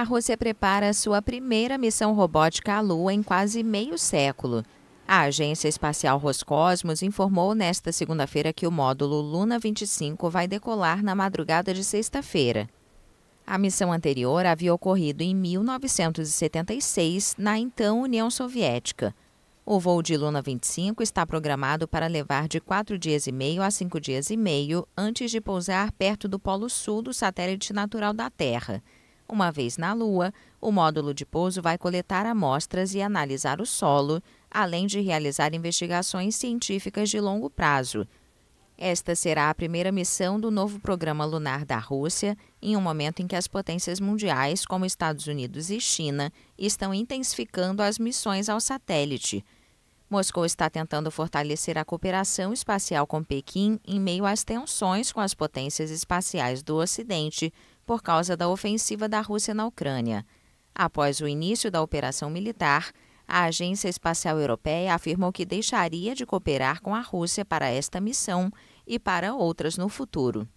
a Rússia prepara sua primeira missão robótica à Lua em quase meio século. A agência espacial Roscosmos informou nesta segunda-feira que o módulo Luna 25 vai decolar na madrugada de sexta-feira. A missão anterior havia ocorrido em 1976, na então União Soviética. O voo de Luna 25 está programado para levar de 4 dias e meio a 5 dias e meio antes de pousar perto do polo sul do satélite natural da Terra. Uma vez na Lua, o módulo de pouso vai coletar amostras e analisar o solo, além de realizar investigações científicas de longo prazo. Esta será a primeira missão do novo programa lunar da Rússia, em um momento em que as potências mundiais, como Estados Unidos e China, estão intensificando as missões ao satélite. Moscou está tentando fortalecer a cooperação espacial com Pequim em meio às tensões com as potências espaciais do Ocidente por causa da ofensiva da Rússia na Ucrânia. Após o início da operação militar, a Agência Espacial Europeia afirmou que deixaria de cooperar com a Rússia para esta missão e para outras no futuro.